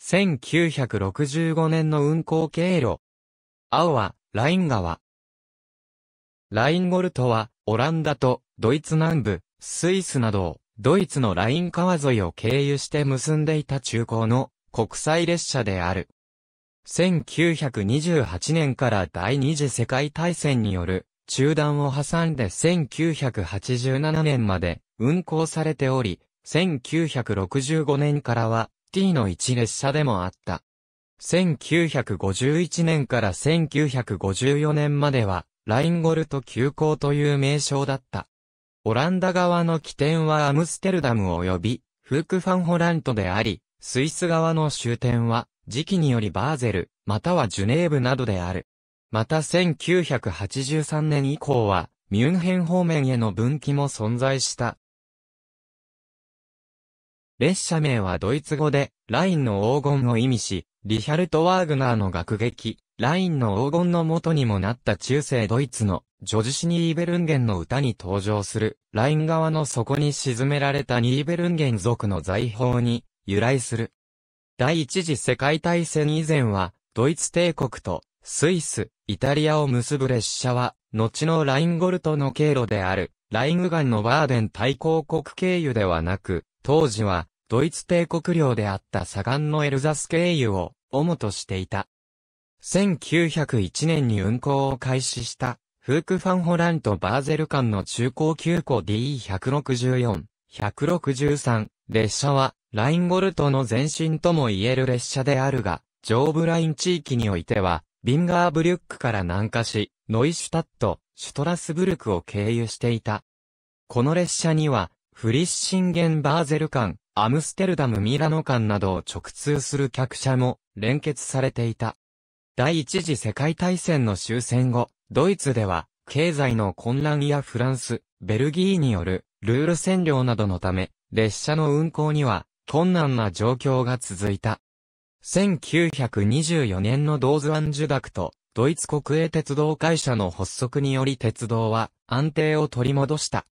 1965年の運行経路。青は、ライン川。ラインゴルトは、オランダと、ドイツ南部、スイスなどを、ドイツのライン川沿いを経由して結んでいた中高の国際列車である。1928年から第二次世界大戦による中断を挟んで1987年まで運行されており、1965年からは T の1列車でもあった。1951年から1954年までは、ラインゴルト急行という名称だった。オランダ側の起点はアムステルダム及び、フークファンホラントであり、スイス側の終点は、時期によりバーゼル、またはジュネーブなどである。また1983年以降は、ミュンヘン方面への分岐も存在した。列車名はドイツ語で、ラインの黄金を意味し、リヒャルト・ワーグナーの学劇、ラインの黄金の元にもなった中世ドイツの、ジョジシニーベルンゲンの歌に登場する、ライン側の底に沈められたニーベルンゲン族の財宝に、由来する。第一次世界大戦以前は、ドイツ帝国と、スイス、イタリアを結ぶ列車は、後のラインゴルトの経路である、ライングガンのバーデン対抗国経由ではなく、当時は、ドイツ帝国領であった左岸のエルザス経由を、主としていた。1901年に運行を開始した、フークファンホランとバーゼル間の中高急行 DE164、163、列車は、ラインゴルトの前身とも言える列車であるが、上部ライン地域においては、ビンガーブリュックから南下し、ノイシュタット、シュトラスブルクを経由していた。この列車には、フリッシンゲンバーゼル間、アムステルダム・ミラノ間などを直通する客車も連結されていた。第一次世界大戦の終戦後、ドイツでは、経済の混乱やフランス、ベルギーによるルール占領などのため、列車の運行には困難な状況が続いた。1924年のドーズアン受諾と、ドイツ国営鉄道会社の発足により鉄道は安定を取り戻した。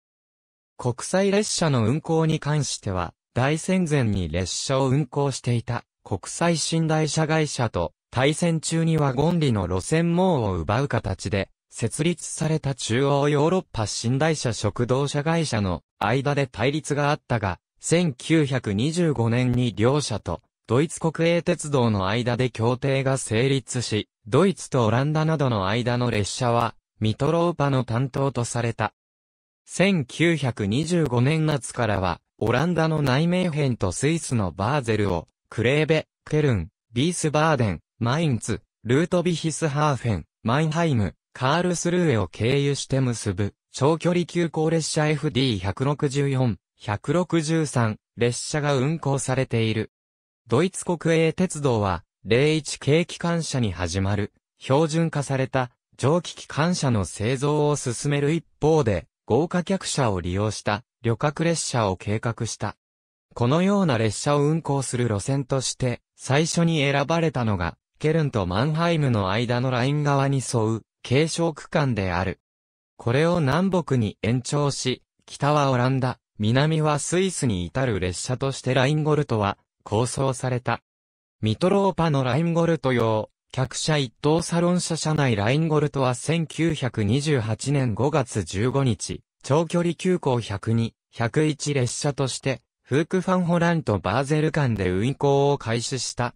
国際列車の運行に関しては、大戦前に列車を運行していた国際寝台車会社と対戦中にはゴンリの路線網を奪う形で設立された中央ヨーロッパ寝台車食堂車会社の間で対立があったが、1925年に両社とドイツ国営鉄道の間で協定が成立し、ドイツとオランダなどの間の列車は、ミトローパの担当とされた。1925年夏からは、オランダのナイメーヘンとスイスのバーゼルを、クレーベ、ケルン、ビースバーデン、マインツ、ルートビヒスハーフェン、マインハイム、カールスルーエを経由して結ぶ、長距離急行列車 FD164、163列車が運行されている。ドイツ国営鉄道は、01系機関車に始まる、標準化された蒸気機関車の製造を進める一方で、豪華客車を利用した旅客列車を計画した。このような列車を運行する路線として、最初に選ばれたのが、ケルンとマンハイムの間のライン側に沿う、継承区間である。これを南北に延長し、北はオランダ、南はスイスに至る列車としてラインゴルトは構想された。ミトローパのラインゴルト用、客車一等サロン車車内ラインゴルトは1928年5月15日、長距離急行102、101列車として、フークファンホランとバーゼル間で運行を開始した。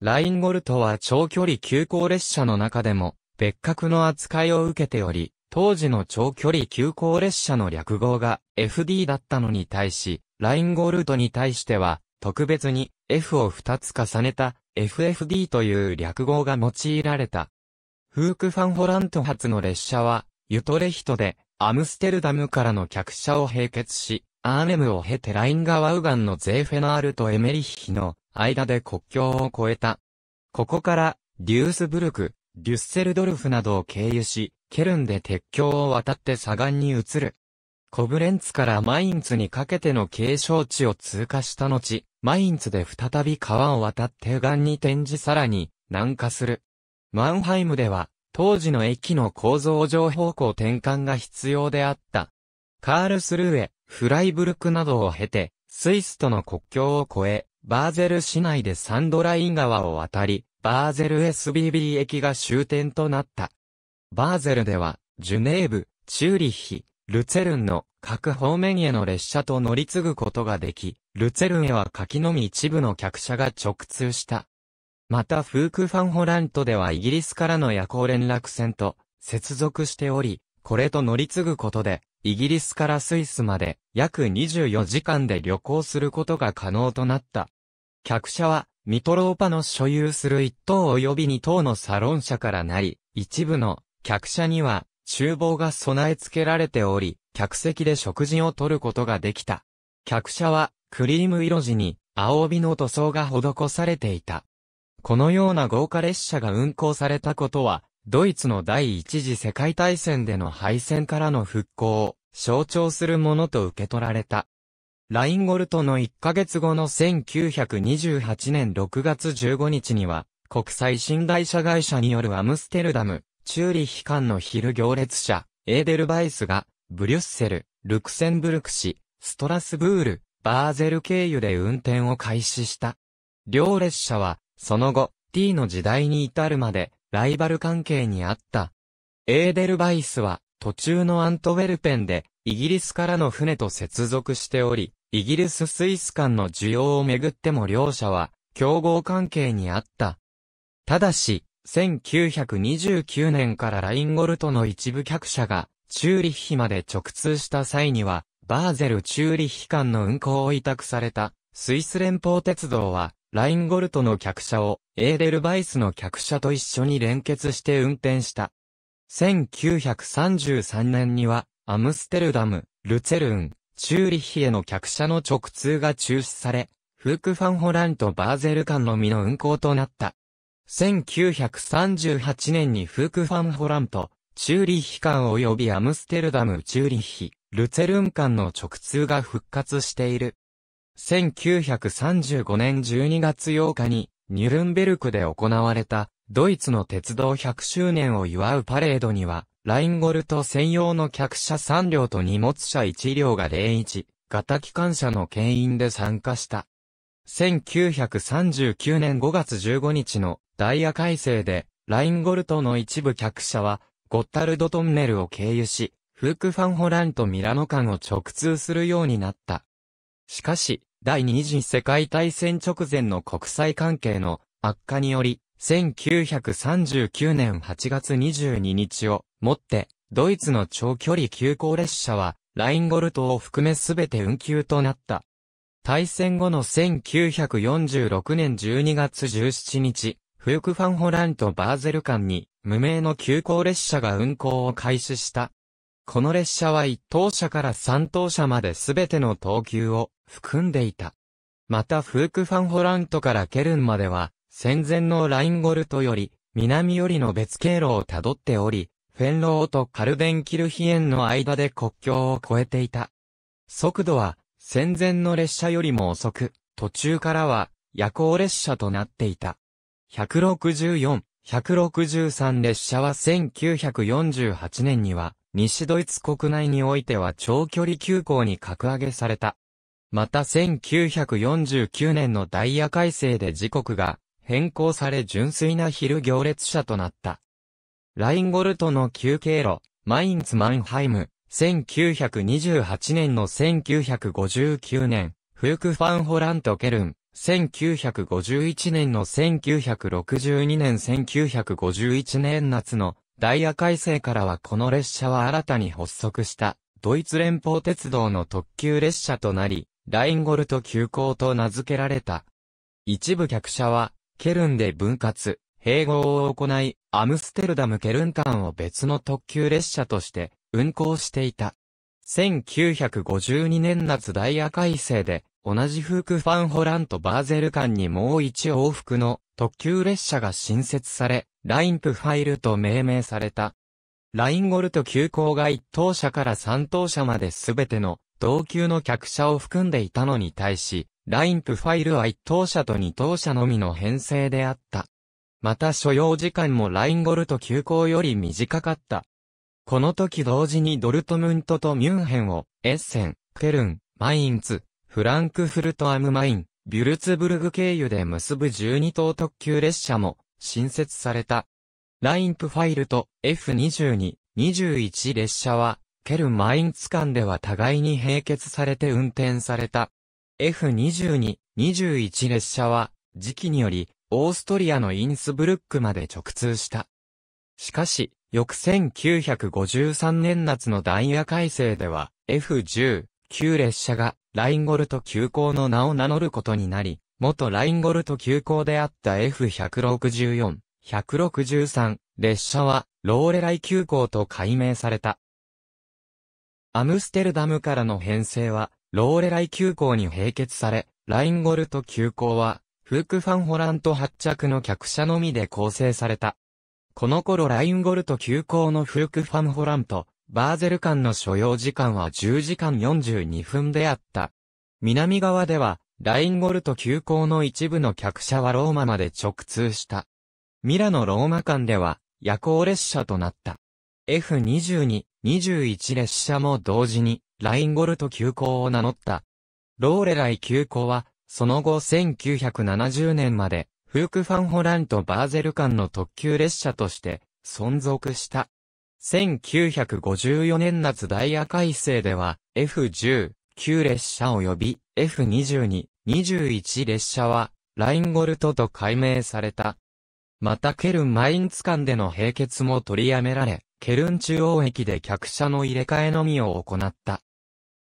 ラインゴルトは長距離急行列車の中でも別格の扱いを受けており、当時の長距離急行列車の略号が FD だったのに対し、ラインゴルトに対しては特別に F を2つ重ねた FFD という略号が用いられた。フークファンホラント発の列車は、ユトレヒトでアムステルダムからの客車を並結し、アーネムを経てライン川ガンのゼーフェナールとエメリヒヒの間で国境を越えた。ここから、デュースブルク、デュッセルドルフなどを経由し、ケルンで鉄橋を渡って左岸に移る。コブレンツからマインツにかけての景勝地を通過した後、マインツで再び川を渡って右岸に転じさらに南下する。マンハイムでは当時の駅の構造上方向転換が必要であった。カールスルーへ、フライブルクなどを経て、スイスとの国境を越え、バーゼル市内でサンドライン川を渡り、バーゼル SBB 駅が終点となった。バーゼルでは、ジュネーブ、チューリッヒ、ルツェルンの各方面への列車と乗り継ぐことができ、ルツェルンへは柿のみ一部の客車が直通した。またフークファンホラントではイギリスからの夜行連絡船と接続しており、これと乗り継ぐことで、イギリスからスイスまで約24時間で旅行することが可能となった。客車は、ミトローパの所有する1等及び2等のサロン車からなり、一部の客車には厨房が備え付けられており、客席で食事をとることができた。客車は、クリーム色地に青帯の塗装が施されていた。このような豪華列車が運行されたことは、ドイツの第一次世界大戦での敗戦からの復興を象徴するものと受け取られた。ラインゴルトの1ヶ月後の1928年6月15日には、国際新台車会社によるアムステルダム、チューリヒ間の昼行列車、エーデルバイスが、ブリュッセル、ルクセンブルク市、ストラスブール、バーゼル経由で運転を開始した。両列車は、その後、T の時代に至るまで、ライバル関係にあった。エーデルバイスは、途中のアントウェルペンで、イギリスからの船と接続しており、イギリス・スイス間の需要をめぐっても両者は、競合関係にあった。ただし、1929年からラインゴルトの一部客車が、チューリッヒまで直通した際には、バーゼル・チューリッヒ間の運行を委託された、スイス連邦鉄道は、ラインゴルトの客車をエーデルバイスの客車と一緒に連結して運転した。1933年にはアムステルダム、ルツェルン、チューリッヒへの客車の直通が中止され、フークファンホランとバーゼル間のみの運行となった。1938年にフークファンホランとチューリッヒ間及びアムステルダムチューリッヒ、ルツェルン間の直通が復活している。1935年12月8日に、ニュルンベルクで行われた、ドイツの鉄道100周年を祝うパレードには、ラインゴルト専用の客車3両と荷物車1両が01型機関車の牽引で参加した。1939年5月15日のダイヤ改正で、ラインゴルトの一部客車は、ゴッタルドトンネルを経由し、フークファンホランとミラノ間を直通するようになった。しかし、第二次世界大戦直前の国際関係の悪化により、1939年8月22日をもって、ドイツの長距離急行列車は、ラインゴルトを含めすべて運休となった。大戦後の1946年12月17日、フークファンホランとバーゼル間に、無名の急行列車が運行を開始した。この列車は1等車から3等車まで全ての等級を含んでいた。またフークファンホラントからケルンまでは、戦前のラインゴルトより、南よりの別経路をたどっており、フェンローとカルデンキルヒエンの間で国境を越えていた。速度は、戦前の列車よりも遅く、途中からは、夜行列車となっていた。164、163列車は1948年には、西ドイツ国内においては長距離急行に格上げされた。また1949年のダイヤ改正で時刻が変更され純粋な昼行列車となった。ラインゴルトの休憩路、マインツ・マンハイム、1928年の1959年、フーク・ファンホラント・ケルン、1951年の1962年1951年夏のダイヤ改正からはこの列車は新たに発足したドイツ連邦鉄道の特急列車となり、ラインゴルト急行と名付けられた。一部客車は、ケルンで分割、併合を行い、アムステルダムケルン間を別の特急列車として運行していた。1952年夏ダイヤ改正で、同じフークファンホランとバーゼル間にもう一往復の特急列車が新設され、ラインプファイルと命名された。ラインゴルト急行が1等車から3等車まで全ての同級の客車を含んでいたのに対し、ラインプファイルは1等車と2等車のみの編成であった。また所要時間もラインゴルト急行より短かった。この時同時にドルトムントとミュンヘンを、エッセン、ケルン、マインツ、フランクフルトアムマイン、ビュルツブルグ経由で結ぶ12等特急列車も新設された。ラインプファイルと F22、21列車はけるマインツ間では互いに並結されて運転された。F22、21列車は、時期により、オーストリアのインスブルックまで直通した。しかし、翌1953年夏のダイヤ改正では、F10、9列車が、ラインゴルト急行の名を名乗ることになり、元ラインゴルト急行であった F164、163、列車は、ローレライ急行と改名された。アムステルダムからの編成は、ローレライ急行に併結され、ラインゴルト急行は、フーク・ファン・ホラント発着の客車のみで構成された。この頃ラインゴルト急行のフーク・ファン・ホラント、バーゼル間の所要時間は10時間42分であった。南側では、ラインゴルト急行の一部の客車はローマまで直通した。ミラノ・ローマ間では、夜行列車となった。F22 21列車も同時にラインゴルト急行を名乗った。ローレライ急行は、その後1970年まで、フークファンホランとバーゼル間の特急列車として存続した。1954年夏ダイヤ改正では F10、9列車及び F22、21列車はラインゴルトと改名された。またケルンマインツ間での並結も取りやめられ、ケルン中央駅で客車の入れ替えのみを行った。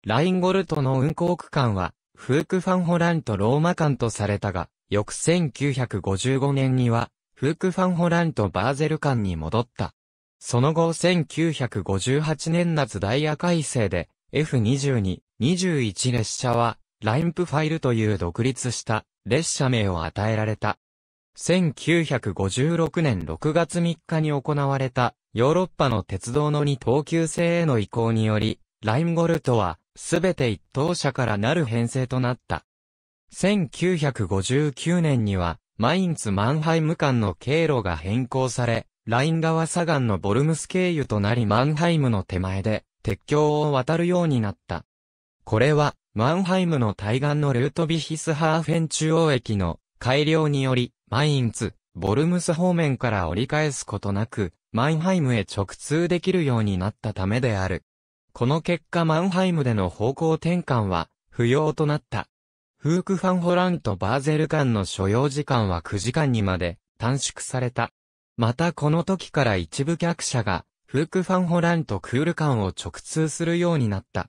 ラインゴルトの運行区間は、フークファンホラントローマ間とされたが、翌1955年には、フークファンホラントバーゼル間に戻った。その後1958年夏ダイヤ改正で F22、21列車はラインプファイルという独立した列車名を与えられた。1956年6月3日に行われたヨーロッパの鉄道の二等級制への移行により、ラインゴルトは、すべて一等車からなる編成となった。1959年には、マインツ・マンハイム間の経路が変更され、ライン川左岸のボルムス経由となりマンハイムの手前で、鉄橋を渡るようになった。これは、マンハイムの対岸のルートビヒスハーフェン中央駅の改良により、マインツ、ボルムス方面から折り返すことなく、マンハイムへ直通できるようになったためである。この結果マンハイムでの方向転換は不要となった。フークファンホランとバーゼル間の所要時間は9時間にまで短縮された。またこの時から一部客車がフークファンホランとクール間を直通するようになった。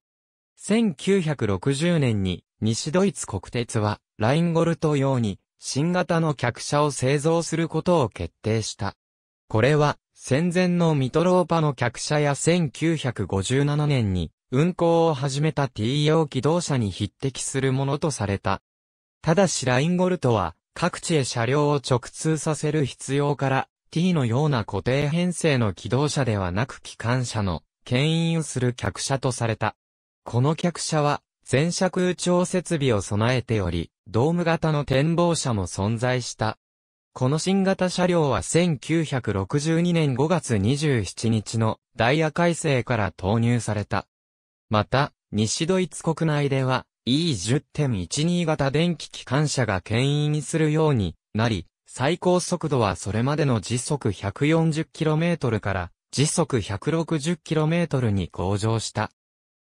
1960年に西ドイツ国鉄はラインゴルト用に新型の客車を製造することを決定した。これは戦前のミトローパの客車や1957年に運行を始めた T 用機動車に匹敵するものとされた。ただしラインゴルトは各地へ車両を直通させる必要から T のような固定編成の機動車ではなく機関車の牽引をする客車とされた。この客車は全車空調設備を備えており、ドーム型の展望車も存在した。この新型車両は1962年5月27日のダイヤ改正から投入された。また、西ドイツ国内では E10.12 型電気機関車が牽引するようになり、最高速度はそれまでの時速 140km から時速 160km に向上した。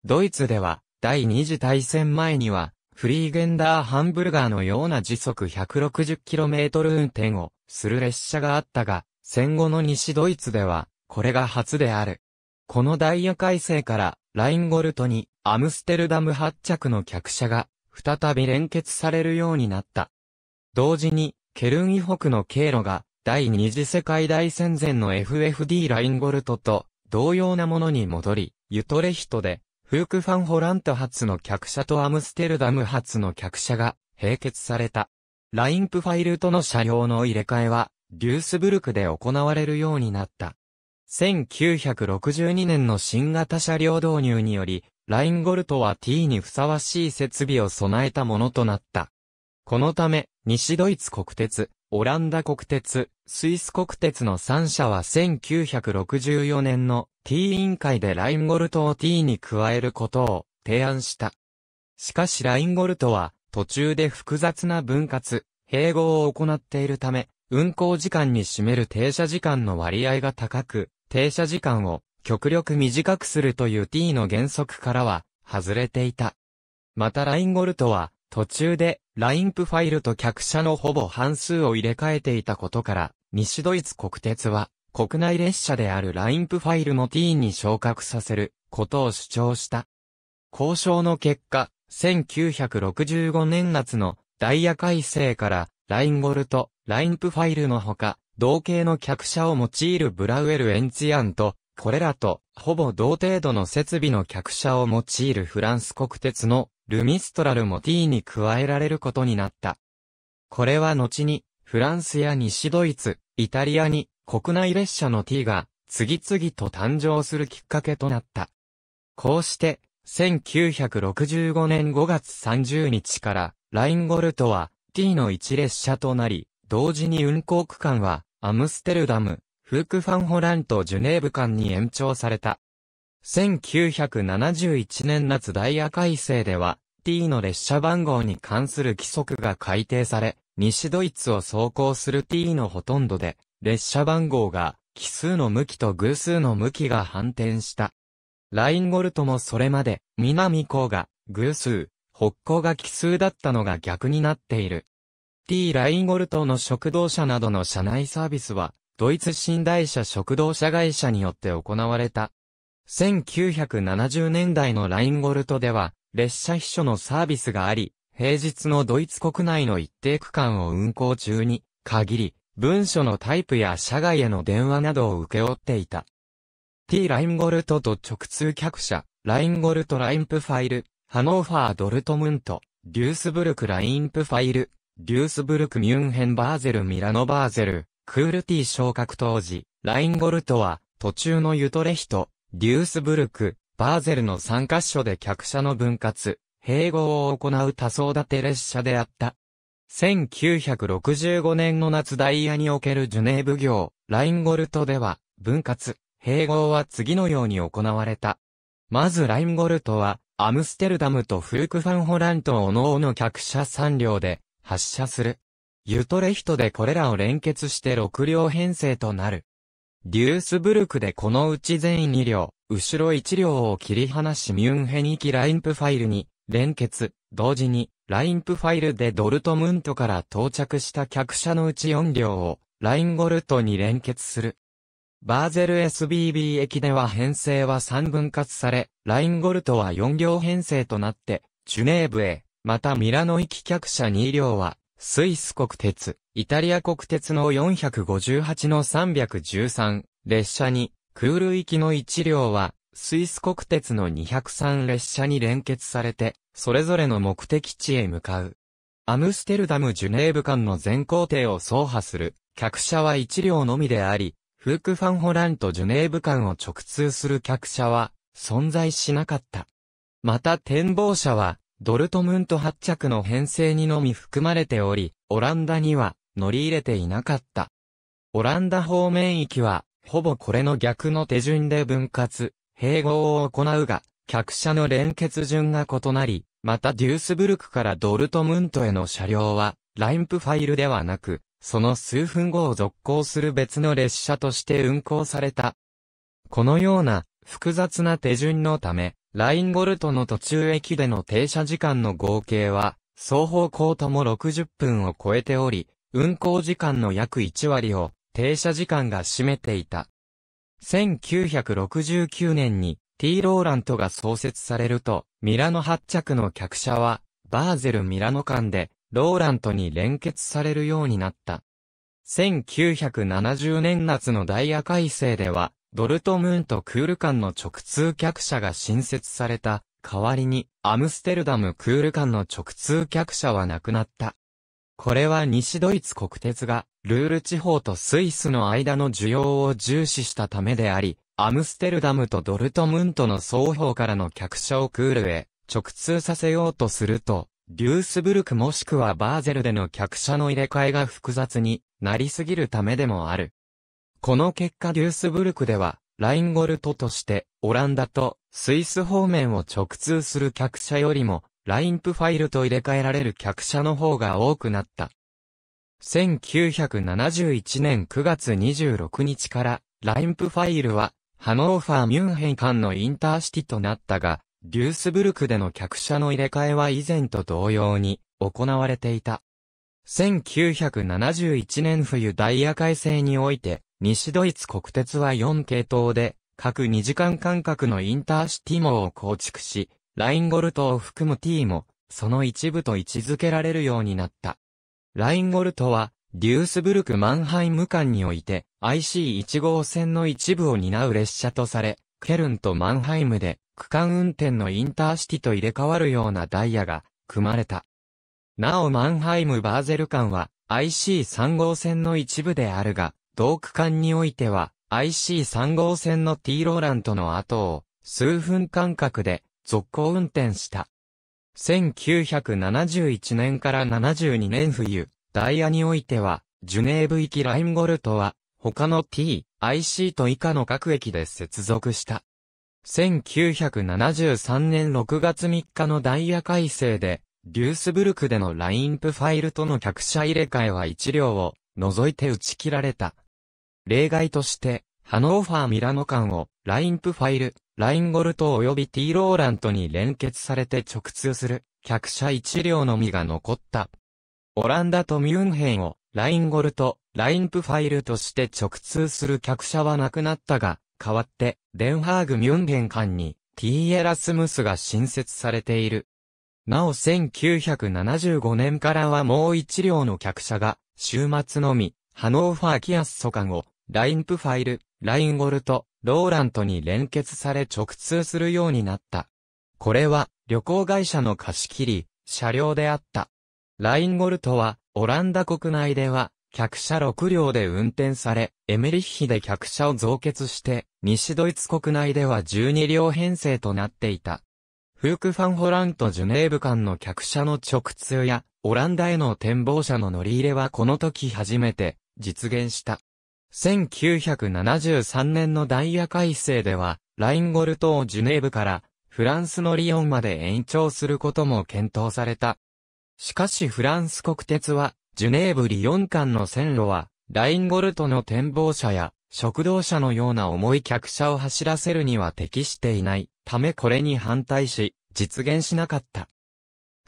ドイツでは第二次大戦前にはフリーゲンダーハンブルガーのような時速 160km 運転をする列車があったが、戦後の西ドイツでは、これが初である。このダイヤ改正から、ラインゴルトにアムステルダム発着の客車が、再び連結されるようになった。同時に、ケルン以北の経路が、第二次世界大戦前の FFD ラインゴルトと、同様なものに戻り、ユトレヒトで、フーク・ファン・ホラント発の客車とアムステルダム発の客車が並結された。ラインプファイルとの車両の入れ替えは、デュースブルクで行われるようになった。1962年の新型車両導入により、ラインゴルトは T にふさわしい設備を備えたものとなった。このため、西ドイツ国鉄、オランダ国鉄、スイス国鉄の3社は1964年の T 委員会でラインゴルトを T に加えることを提案した。しかしラインゴルトは途中で複雑な分割、併合を行っているため、運行時間に占める停車時間の割合が高く、停車時間を極力短くするという T の原則からは外れていた。またラインゴルトは途中でラインプファイルと客車のほぼ半数を入れ替えていたことから、西ドイツ国鉄は、国内列車であるラインプファイルも T に昇格させることを主張した。交渉の結果、1965年夏のダイヤ改正からラインゴルト、ラインプファイルのほか、同型の客車を用いるブラウエル・エンツィアンと、これらとほぼ同程度の設備の客車を用いるフランス国鉄のルミストラルも t に加えられることになった。これは後に、フランスや西ドイツ、イタリアに国内列車の t が次々と誕生するきっかけとなった。こうして、1965年5月30日からラインゴルトは t の1列車となり、同時に運行区間はアムステルダム、フークファンホランとジュネーブ間に延長された。1971年夏ダイヤ改正では、T の列車番号に関する規則が改定され、西ドイツを走行する T のほとんどで、列車番号が奇数の向きと偶数の向きが反転した。ラインゴルトもそれまで、南港が偶数、北港が奇数だったのが逆になっている。T ラインゴルトの食堂車などの車内サービスは、ドイツ寝台車食堂車会社によって行われた。1970年代のラインゴルトでは、列車秘書のサービスがあり、平日のドイツ国内の一定区間を運行中に、限り、文書のタイプや社外への電話などを請け負っていた。T ラインゴルトと直通客車、ラインゴルトラインプファイル、ハノーファードルトムント、デュースブルクラインプファイル、デュースブルクミュンヘンバーゼルミラノバーゼル、クール T 昇格当時、ラインゴルトは、途中のユトレヒト、デュースブルク、バーゼルの3カ所で客車の分割、併合を行う多層建て列車であった。1965年の夏ダイヤにおけるジュネーブ行、ラインゴルトでは、分割、併合は次のように行われた。まずラインゴルトは、アムステルダムとフルクファンホラントおのおの客車3両で発車する。ユトレヒトでこれらを連結して6両編成となる。デュースブルクでこのうち全員2両、後ろ1両を切り離しミュンヘニキラインプファイルに連結、同時にラインプファイルでドルトムントから到着した客車のうち4両をラインゴルトに連結する。バーゼル SBB 駅では編成は3分割され、ラインゴルトは4両編成となって、チュネーブへ、またミラノ行き客車2両はスイス国鉄、イタリア国鉄の458の313列車に、空行きの1両は、スイス国鉄の203列車に連結されて、それぞれの目的地へ向かう。アムステルダム・ジュネーブ間の全行程を走破する、客車は1両のみであり、フーク・ファンホランとジュネーブ間を直通する客車は、存在しなかった。また展望車は、ドルトムント発着の編成にのみ含まれており、オランダには乗り入れていなかった。オランダ方面域は、ほぼこれの逆の手順で分割、併合を行うが、客車の連結順が異なり、またデュースブルクからドルトムントへの車両は、ラインプファイルではなく、その数分後を続行する別の列車として運行された。このような複雑な手順のため、ラインゴルトの途中駅での停車時間の合計は、双方向とも60分を超えており、運行時間の約1割を停車時間が占めていた。1969年に T ローラントが創設されると、ミラノ発着の客車は、バーゼルミラノ間で、ローラントに連結されるようになった。1970年夏のダイヤ改正では、ドルトムーンとクール間の直通客車が新設された。代わりに、アムステルダムクール間の直通客車はなくなった。これは西ドイツ国鉄が、ルール地方とスイスの間の需要を重視したためであり、アムステルダムとドルトムーントの双方からの客車をクールへ直通させようとすると、デュースブルクもしくはバーゼルでの客車の入れ替えが複雑になりすぎるためでもある。この結果デュースブルクでは、ラインゴルトとして、オランダとスイス方面を直通する客車よりも、ラインプファイルと入れ替えられる客車の方が多くなった。1971年9月26日から、ラインプファイルは、ハノーファー・ミュンヘン間のインターシティとなったが、デュースブルクでの客車の入れ替えは以前と同様に行われていた。1971年冬ダイヤ改正において、西ドイツ国鉄は4系統で、各2時間間隔のインターシティ網を構築し、ラインゴルトを含む T も、その一部と位置づけられるようになった。ラインゴルトは、デュースブルク・マンハイム間において、IC1 号線の一部を担う列車とされ、ケルンとマンハイムで、区間運転のインターシティと入れ替わるようなダイヤが、組まれた。なおマンハイム・バーゼル間は、IC3 号線の一部であるが、同区間においては、IC3 号線の T ローラントの後を、数分間隔で、続行運転した。1971年から72年冬、ダイヤにおいては、ジュネーブ行きラインゴルトは、他の T、IC と以下の各駅で接続した。1973年6月3日のダイヤ改正で、デュースブルクでのラインプファイルとの客車入れ替えは1両を除いて打ち切られた。例外として、ハノーファー・ミラノ間を、ラインプファイル、ラインゴルト及びティーローラントに連結されて直通する、客車一両のみが残った。オランダとミュンヘンを、ラインゴルト、ラインプファイルとして直通する客車はなくなったが、代わって、デンハーグ・ミュンヘン間に、T エラスムスが新設されている。なお1975年からはもう一両の客車が、週末のみ、ハノーファー・キアッソ間を、ラインプファイル、ラインゴルト、ローラントに連結され直通するようになった。これは旅行会社の貸し切り、車両であった。ラインゴルトはオランダ国内では客車6両で運転され、エメリッヒで客車を増結して、西ドイツ国内では12両編成となっていた。フークファンホランとジュネーブ間の客車の直通や、オランダへの展望車の乗り入れはこの時初めて実現した。1973年のダイヤ改正では、ラインゴルトをジュネーブからフランスのリヨンまで延長することも検討された。しかしフランス国鉄は、ジュネーブリヨン間の線路は、ラインゴルトの展望車や食堂車のような重い客車を走らせるには適していないためこれに反対し、実現しなかった。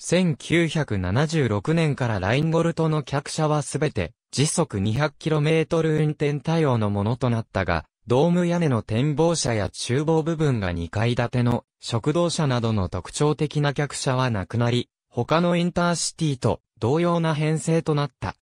1976年からラインゴルトの客車はすべて時速 200km 運転対応のものとなったが、ドーム屋根の展望車や厨房部分が2階建ての食堂車などの特徴的な客車はなくなり、他のインターシティと同様な編成となった。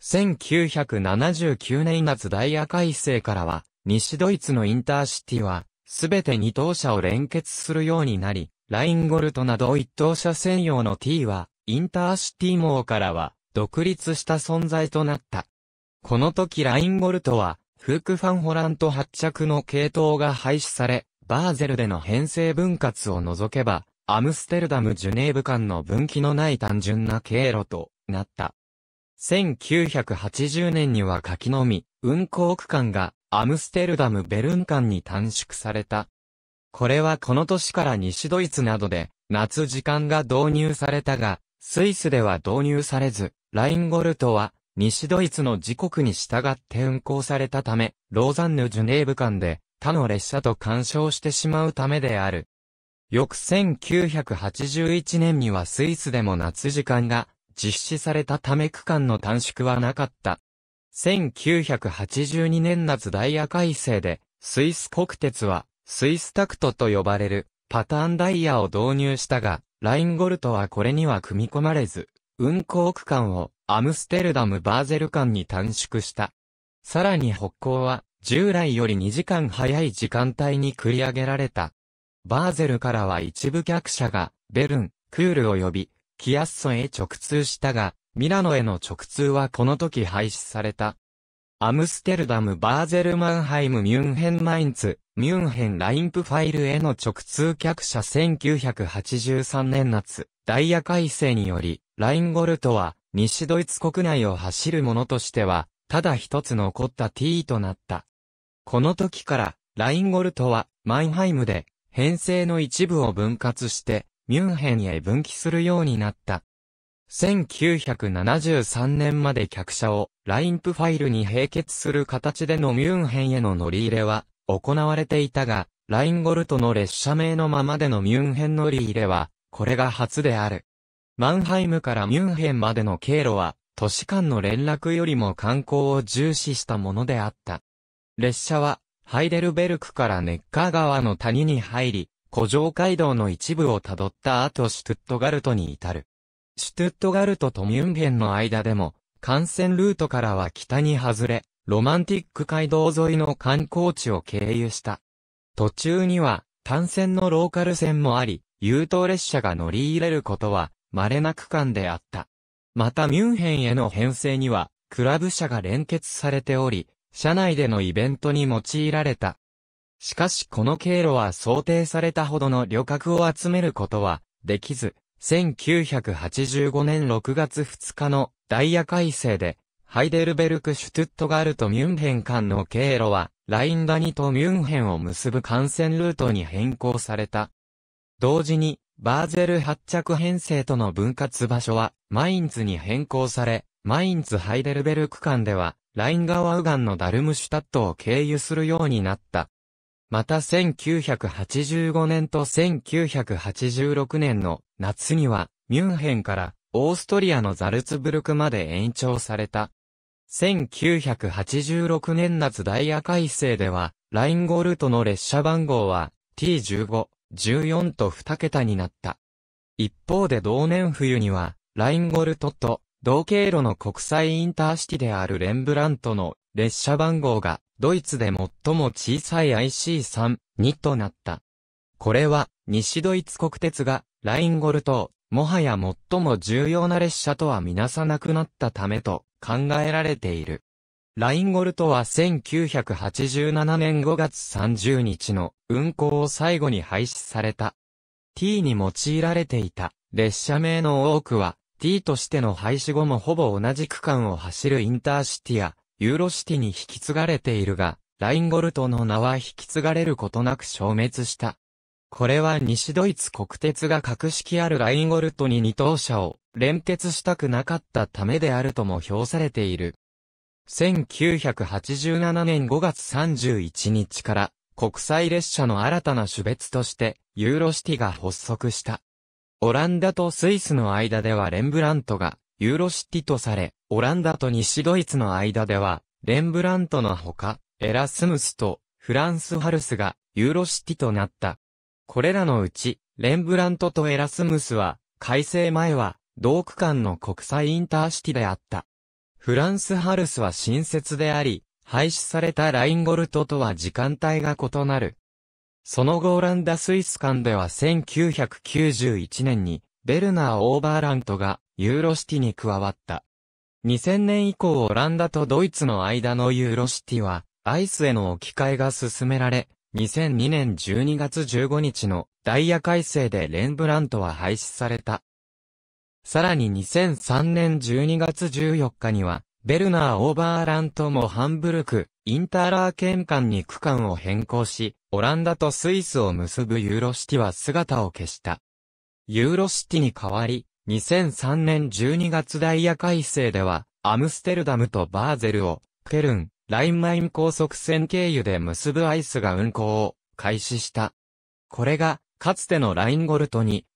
1979年夏ダイヤ改正からは、西ドイツのインターシティは、すべて2等車を連結するようになり、ラインゴルトなど一等車専用の T は、インターシティ網からは、独立した存在となった。この時ラインゴルトは、フーク・ファンホラント発着の系統が廃止され、バーゼルでの編成分割を除けば、アムステルダム・ジュネーブ間の分岐のない単純な経路となった。1980年には柿のみ、運行区間がアムステルダム・ベルン間に短縮された。これはこの年から西ドイツなどで、夏時間が導入されたが、スイスでは導入されず、ラインゴルトは、西ドイツの時刻に従って運行されたため、ローザンヌ・ジュネーブ間で、他の列車と干渉してしまうためである。翌1981年にはスイスでも夏時間が実施されたため区間の短縮はなかった。1982年夏ダイヤ改正で、スイス国鉄はスイスタクトと呼ばれるパターンダイヤを導入したが、ラインゴルトはこれには組み込まれず、運行区間をアムステルダム・バーゼル間に短縮した。さらに北行は従来より2時間早い時間帯に繰り上げられた。バーゼルからは一部客車がベルン、クール及びキアッソへ直通したが、ミラノへの直通はこの時廃止された。アムステルダム・バーゼル・マンハイム・ミュンヘン・マインツ、ミュンヘンラインプファイルへの直通客車1983年夏、ダイヤ改正により、ラインゴルトは、西ドイツ国内を走るものとしては、ただ一つ残った T となった。この時から、ラインゴルトは、マインハイムで、編成の一部を分割して、ミュンヘンへ分岐するようになった。1973年まで客車をラインプファイルに併結する形でのミュンヘンへの乗り入れは行われていたが、ラインゴルトの列車名のままでのミュンヘン乗り入れは、これが初である。マンハイムからミュンヘンまでの経路は、都市間の連絡よりも観光を重視したものであった。列車は、ハイデルベルクからネッカー川の谷に入り、古城街道の一部をたどった後シュトゥットガルトに至る。シュトゥットガルトとミュンヘンの間でも、幹線ルートからは北に外れ、ロマンティック街道沿いの観光地を経由した。途中には、単線のローカル線もあり、優等列車が乗り入れることは、稀な区間であった。またミュンヘンへの編成には、クラブ車が連結されており、車内でのイベントに用いられた。しかしこの経路は想定されたほどの旅客を集めることはできず、1985年6月2日のダイヤ改正でハイデルベルク・シュトゥットガルト・ミュンヘン間の経路は、ラインニとミュンヘンを結ぶ幹線ルートに変更された。同時に、バーゼル発着編成との分割場所は、マインツに変更され、マインツ・ハイデルベルク間では、ラインウ右岸のダルムシュタットを経由するようになった。また1985年と1986年の夏には、ミュンヘンからオーストリアのザルツブルクまで延長された。1986年夏ダイヤ改正では、ラインゴルトの列車番号は T15、14と2桁になった。一方で同年冬には、ラインゴルトと同経路の国際インターシティであるレンブラントの列車番号がドイツで最も小さい IC3、2となった。これは西ドイツ国鉄がラインゴルトをもはや最も重要な列車とはみなさなくなったためと考えられている。ラインゴルトは1987年5月30日の運行を最後に廃止された。t に用いられていた列車名の多くは t としての廃止後もほぼ同じ区間を走るインターシティやユーロシティに引き継がれているが、ラインゴルトの名は引き継がれることなく消滅した。これは西ドイツ国鉄が格式あるラインゴルトに2等車を連結したくなかったためであるとも評されている。1987年5月31日から国際列車の新たな種別としてユーロシティが発足した。オランダとスイスの間ではレンブラントがユーロシティとされ、オランダと西ドイツの間ではレンブラントのほかエラスムスとフランスハルスがユーロシティとなった。これらのうち、レンブラントとエラスムスは、改正前は、同区間の国際インターシティであった。フランスハルスは新設であり、廃止されたラインゴルトとは時間帯が異なる。その後オランダスイス間では1991年に、ベルナー・オーバーラントがユーロシティに加わった。2000年以降オランダとドイツの間のユーロシティは、アイスへの置き換えが進められ、2002年12月15日のダイヤ改正でレンブラントは廃止された。さらに2003年12月14日には、ベルナー・オーバーラントもハンブルク、インターラー県間に区間を変更し、オランダとスイスを結ぶユーロシティは姿を消した。ユーロシティに代わり、2003年12月ダイヤ改正では、アムステルダムとバーゼルを、ケルン、ラインマイン高速線経由で結ぶアイスが運行を開始した。これが、かつてのラインゴルトに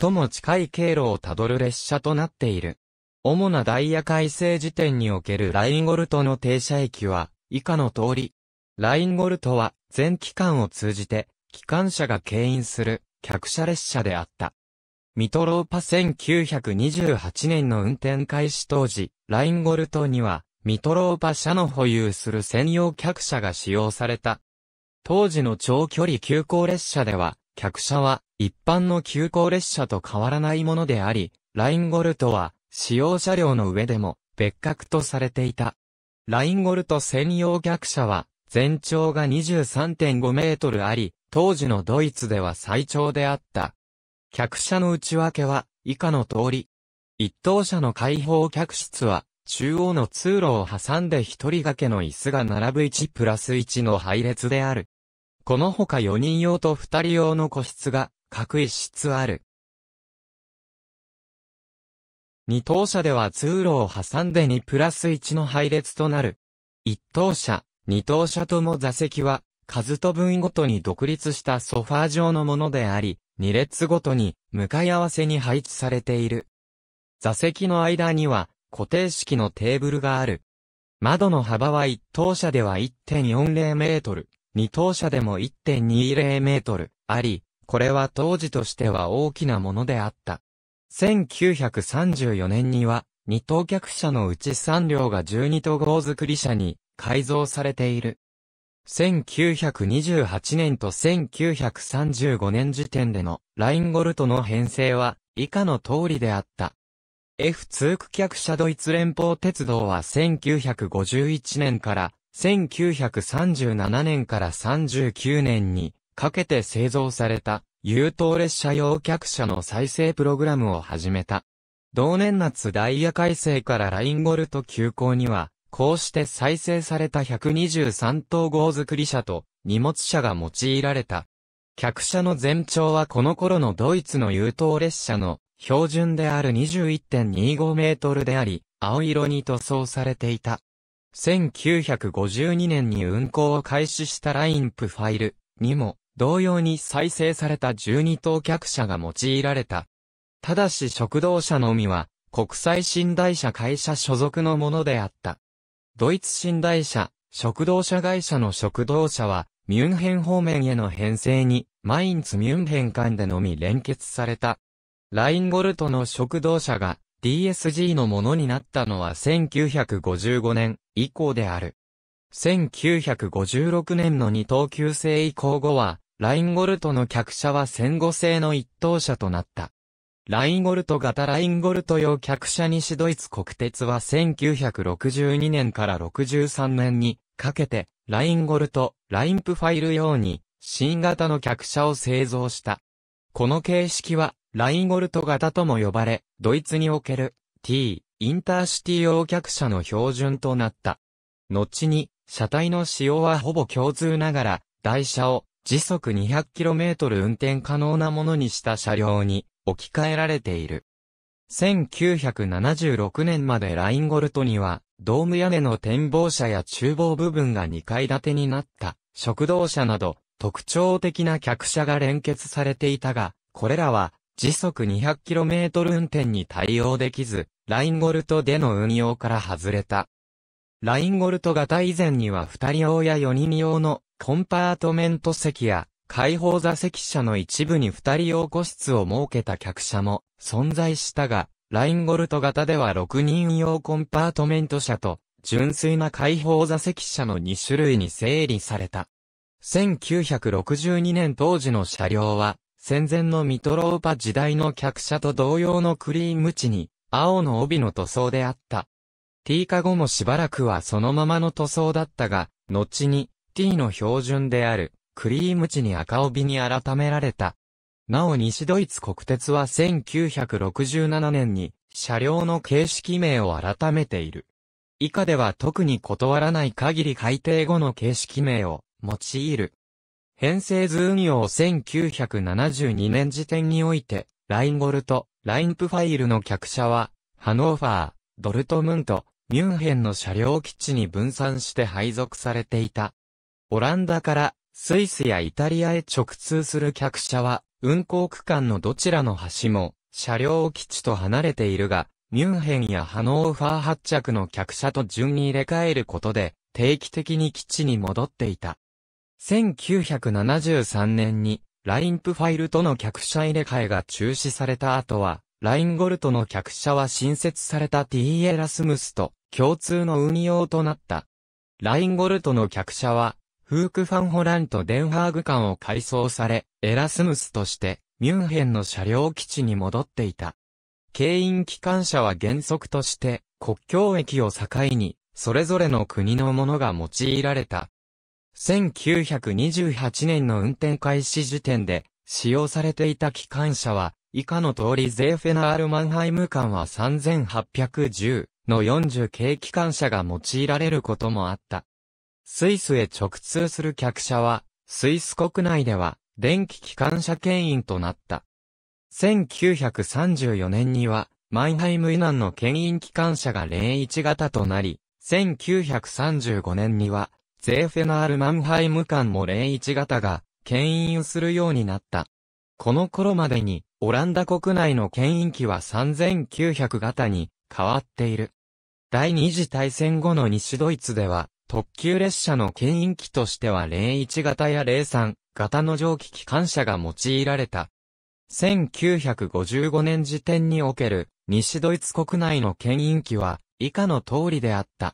最も近い経路をたどる列車となっている。主なダイヤ改正時点におけるラインゴルトの停車駅は以下の通り。ラインゴルトは全機関を通じて機関車が牽引する客車列車であった。ミトローパ1928年の運転開始当時、ラインゴルトにはミトローパ社の保有する専用客車が使用された。当時の長距離急行列車では、客車は一般の急行列車と変わらないものであり、ラインゴルトは使用車両の上でも別格とされていた。ラインゴルト専用客車は全長が23.5メートルあり、当時のドイツでは最長であった。客車の内訳は以下の通り。一等車の開放客室は中央の通路を挟んで一人掛けの椅子が並ぶ1プラス1の配列である。このほか4人用と2人用の個室が各一室ある。二等車では通路を挟んで2プラス1の配列となる。一等車、二等車とも座席は、数と分ごとに独立したソファー状のものであり、二列ごとに向かい合わせに配置されている。座席の間には固定式のテーブルがある。窓の幅は1等車では1.40メートル、2等車でも1.20メートルあり、これは当時としては大きなものであった。1934年には、2等客車のうち3両が12等号作り車に改造されている。1928年と1935年時点でのラインゴルトの編成は以下の通りであった。F 通区客車ドイツ連邦鉄道は1951年から1937年から39年にかけて製造された優等列車用客車の再生プログラムを始めた。同年夏ダイヤ改正からラインゴルト急行には、こうして再生された123等号作り車と荷物車が用いられた。客車の全長はこの頃のドイツの優等列車の標準である21.25メートルであり、青色に塗装されていた。1952年に運行を開始したラインプファイルにも、同様に再生された12等客車が用いられた。ただし食堂車のみは、国際寝台車会社所属のものであった。ドイツ寝台車、食堂車会社の食堂車は、ミュンヘン方面への編成に、マインツ・ミュンヘン間でのみ連結された。ラインゴルトの食堂車が DSG のものになったのは1955年以降である。1956年の二等級制以降後は、ラインゴルトの客車は戦後制の一等車となった。ラインゴルト型ラインゴルト用客車西ドイツ国鉄は1962年から63年にかけて、ラインゴルト、ラインプファイル用に、新型の客車を製造した。この形式は、ラインゴルト型とも呼ばれ、ドイツにおける T、インターシティ用客車の標準となった。後に、車体の使用はほぼ共通ながら、台車を時速 200km 運転可能なものにした車両に置き換えられている。1976年までラインゴルトには、ドーム屋根の展望車や厨房部分が2階建てになった、食堂車など、特徴的な客車が連結されていたが、これらは時速 200km 運転に対応できず、ラインゴルトでの運用から外れた。ラインゴルト型以前には2人用や4人用のコンパートメント席や開放座席車の一部に2人用個室を設けた客車も存在したが、ラインゴルト型では6人用コンパートメント車と純粋な開放座席車の2種類に整理された。1962年当時の車両は戦前のミトローパ時代の客車と同様のクリーム地に、青の帯の塗装であった。T 化後もしばらくはそのままの塗装だったが、後に T の標準であるクリーム地に赤帯に改められた。なお西ドイツ国鉄は1967年に車両の形式名を改めている。以下では特に断らない限り改定後の形式名を用いる。編成図運用1972年時点において、ラインゴルト、ラインプファイルの客車は、ハノーファー、ドルトムント、ミュンヘンの車両基地に分散して配属されていた。オランダからスイスやイタリアへ直通する客車は、運行区間のどちらの橋も、車両基地と離れているが、ミュンヘンやハノーファー発着の客車と順に入れ替えることで、定期的に基地に戻っていた。1973年に、ラインプファイルとの客車入れ替えが中止された後は、ラインゴルトの客車は新設された T エラスムスと共通の運用となった。ラインゴルトの客車は、フーク・ファンホランとデンハーグ間を改装され、エラスムスとして、ミュンヘンの車両基地に戻っていた。経員機関車は原則として、国境駅を境に、それぞれの国のものが用いられた。1928年の運転開始時点で、使用されていた機関車は、以下の通りゼーフェナールマンハイム間は3810の40系機関車が用いられることもあった。スイスへ直通する客車は、スイス国内では、電気機関車牽引となった。1934年には、マンハイム以南の牽引機関車が01型となり、1935年には、ゼーフェナール・マンハイム間も01型が、牽引するようになった。この頃までに、オランダ国内の牽引機は3900型に変わっている。第二次大戦後の西ドイツでは、特急列車の牽引機としては01型や03型の蒸気機関車が用いられた。1955年時点における西ドイツ国内の牽引機は以下の通りであった。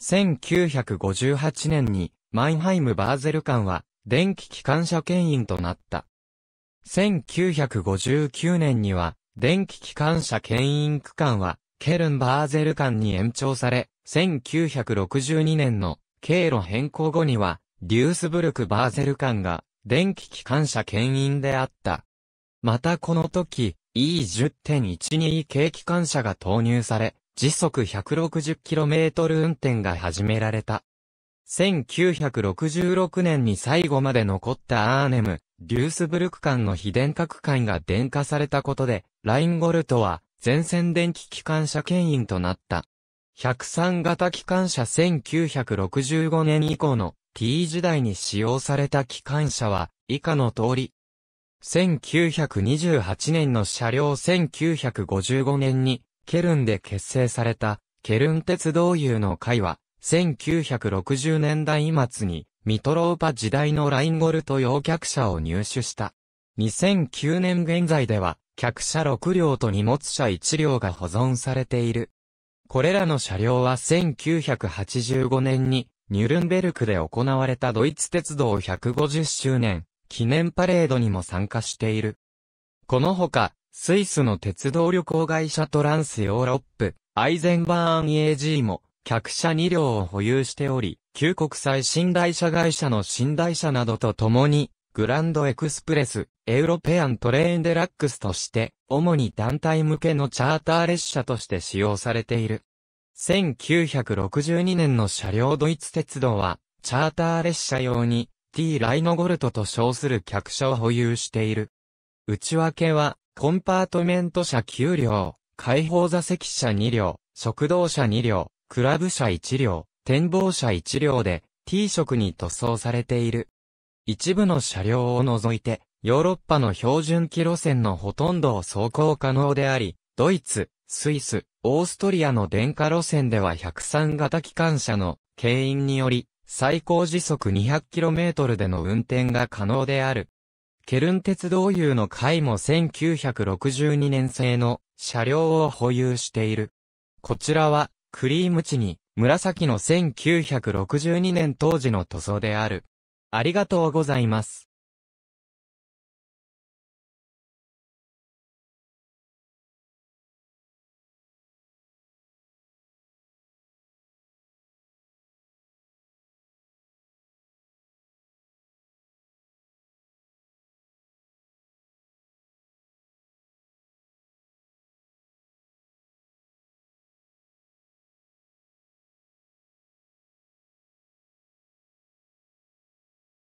1958年にマインハイム・バーゼル間は電気機関車牽引となった。1959年には電気機関車牽引区間はケルン・バーゼル間に延長され、1962年の経路変更後にはデュースブルク・バーゼル間が電気機関車牽引であった。またこの時 E10.12 系機関車が投入され、時速 160km 運転が始められた。1966年に最後まで残ったアーネム、デュースブルク間の非電化区間が電化されたことで、ラインゴルトは全線電気機関車牽引となった。103型機関車1965年以降の T 時代に使用された機関車は以下の通り。1928年の車両1955年にケルンで結成された、ケルン鉄道友の会は、1960年代末に、ミトローパ時代のラインゴルト用客車を入手した。2009年現在では、客車6両と荷物車1両が保存されている。これらの車両は1985年に、ニュルンベルクで行われたドイツ鉄道150周年、記念パレードにも参加している。このほか、スイスの鉄道旅行会社トランスヨーロップ、アイゼンバーン AG も、客車2両を保有しており、旧国際寝台車会社の寝台車などと共に、グランドエクスプレス、エウロペアントレーンデラックスとして、主に団体向けのチャーター列車として使用されている。1962年の車両ドイツ鉄道は、チャーター列車用に、T ライノゴルトと称する客車を保有している。内訳は、コンパートメント車9両、開放座席車2両、食堂車2両、クラブ車1両、展望車1両で T 色に塗装されている。一部の車両を除いて、ヨーロッパの標準機路線のほとんどを走行可能であり、ドイツ、スイス、オーストリアの電化路線では103型機関車の牽引により、最高時速 200km での運転が可能である。ケルン鉄道友の会も1962年製の車両を保有している。こちらは、クリーム地に、紫の1962年当時の塗装である。ありがとうございます。